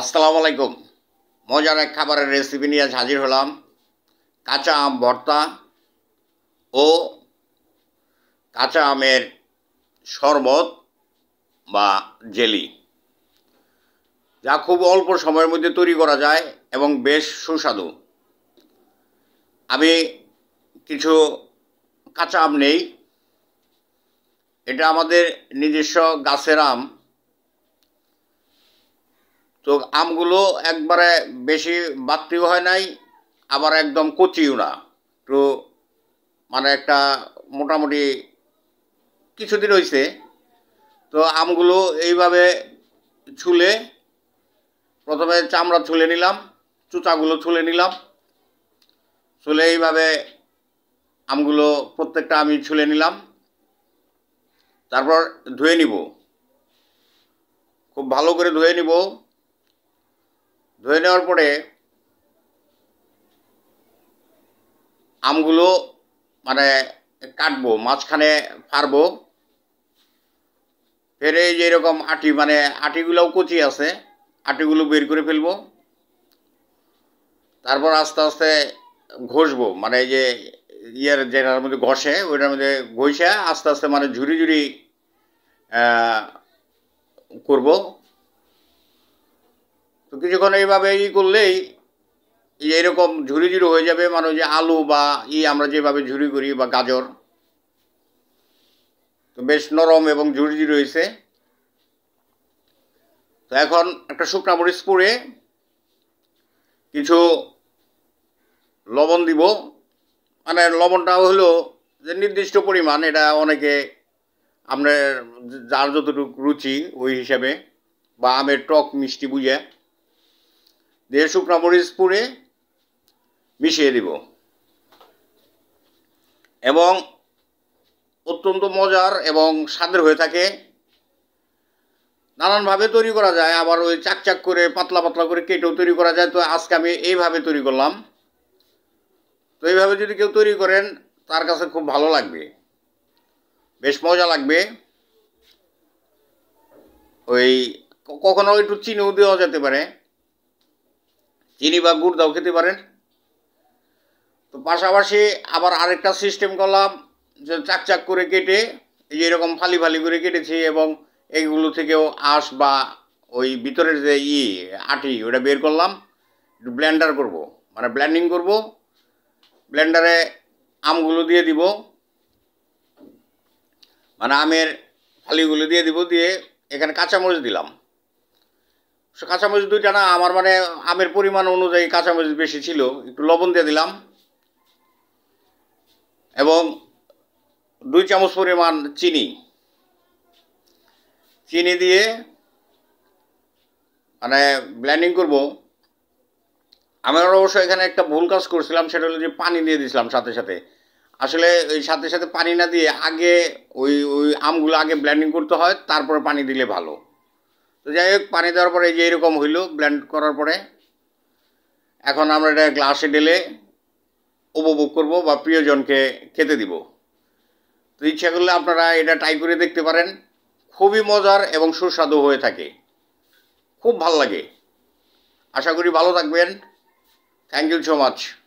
আসসালামু আলাইকুম মজার এক খাবারের রেসিপি নিয়ে হাজির হলাম কাঁচা আম ভর্তা ও কাঁচা আমের শরবত বা জেলি যা খুব অল্প সময়ের মধ্যে তৈরি করা যায় এবং বেশ সুস্বাদু আমি কিছু কাঁচা আম নেই এটা আমাদের নিজস্ব গাছের আম তো আমগুলো একবারে বেশি বাত্তিও হয় নাই আবার একদম কচিও না তো মানে একটা মোটামুটি কিছুদিন হয়েছে তো আমগুলো এইভাবে ছুলে প্রথমে চামড়া ছুলে নিলাম চুচাগুলো ছুলে নিলাম ছুলে এইভাবে আমগুলো প্রত্যেকটা আমি ছুলে নিলাম তারপর ধুয়ে নিব খুব ভালো করে ধুয়ে নিব ধুয়ে নেওয়ার পরে আমগুলো মানে কাটবো মাঝখানে ফারবো ফেরে যেরকম যে এরকম আটি মানে আটিগুলোও কচি আছে আটিগুলো বের করে ফেলবো তারপর আস্তে আস্তে ঘষবো মানে যে ইয়ার যেটার মধ্যে ঘষে ওইটার মধ্যে ঘষে আস্তে আস্তে মানে ঝুড়ি ঝুড়ি করবো কিছুক্ষণ এইভাবে ই করলেই এইরকম ঝুড়ি ঝুড়ি হয়ে যাবে মানে যে আলু বা ই আমরা যেভাবে ঝুড়ি করি বা গাজর তো বেশ নরম এবং ঝুড়ি ঝুড়ি হয়েছে তো এখন একটা শুকনা মরিচ পুড়ে কিছু লবণ দিব মানে লবণটা হলো যে নির্দিষ্ট পরিমাণ এটা অনেকে আপনার যার যতটুকু রুচি ওই হিসাবে বা আমের টক মিষ্টি বুঝে দিয়ে শুকনা মরিচ পুড়ে মিশিয়ে দিব এবং অত্যন্ত মজার এবং স্বাদের হয়ে থাকে নানানভাবে তৈরি করা যায় আবার ওই চাকচাক করে পাতলা পাতলা করে কেটেও তৈরি করা যায় তো আজকে আমি এইভাবে তৈরি করলাম তো এইভাবে যদি কেউ তৈরি করেন তার কাছে খুব ভালো লাগবে বেশ মজা লাগবে ওই কখনো একটু চিনিও দেওয়া যেতে পারে চিনি বা গুড় দাও খেতে পারেন তো পাশাপাশি আবার আরেকটা সিস্টেম করলাম যে চাকচাক করে কেটে এই যে এরকম ফালি ফালি করে কেটেছি এবং এইগুলো থেকেও আঁশ বা ওই ভিতরের যে ই আটি ওটা বের করলাম একটু ব্ল্যান্ডার করব মানে ব্ল্যান্ডিং করব ব্ল্যান্ডারে আমগুলো দিয়ে দিব মানে আমের ফালিগুলো দিয়ে দিব দিয়ে এখানে কাঁচামরিচ দিলাম কাঁচামরিচ দুইটা না আমার মানে আমের পরিমাণ অনুযায়ী কাঁচামরিচ বেশি ছিল একটু লবণ দিয়ে দিলাম এবং দুই চামচ পরিমাণ চিনি চিনি দিয়ে মানে ব্ল্যান্ডিং করব আমি অবশ্য এখানে একটা ভুল কাজ করছিলাম সেটা হলো যে পানি দিয়ে দিয়েছিলাম সাথে সাথে আসলে ওই সাথে সাথে পানি না দিয়ে আগে ওই ওই আমগুলো আগে ব্ল্যান্ডিং করতে হয় তারপরে পানি দিলে ভালো তো যাই হোক পানি দেওয়ার পরে এই যে এরকম হইল ব্ল্যান্ড করার পরে এখন আমরা এটা গ্লাসে ঢেলে উপভোগ করব বা প্রিয়জনকে খেতে দিব তো ইচ্ছা করলে আপনারা এটা ট্রাই করে দেখতে পারেন খুবই মজার এবং সুস্বাদু হয়ে থাকে খুব ভাল লাগে আশা করি ভালো থাকবেন থ্যাংক ইউ সো মাচ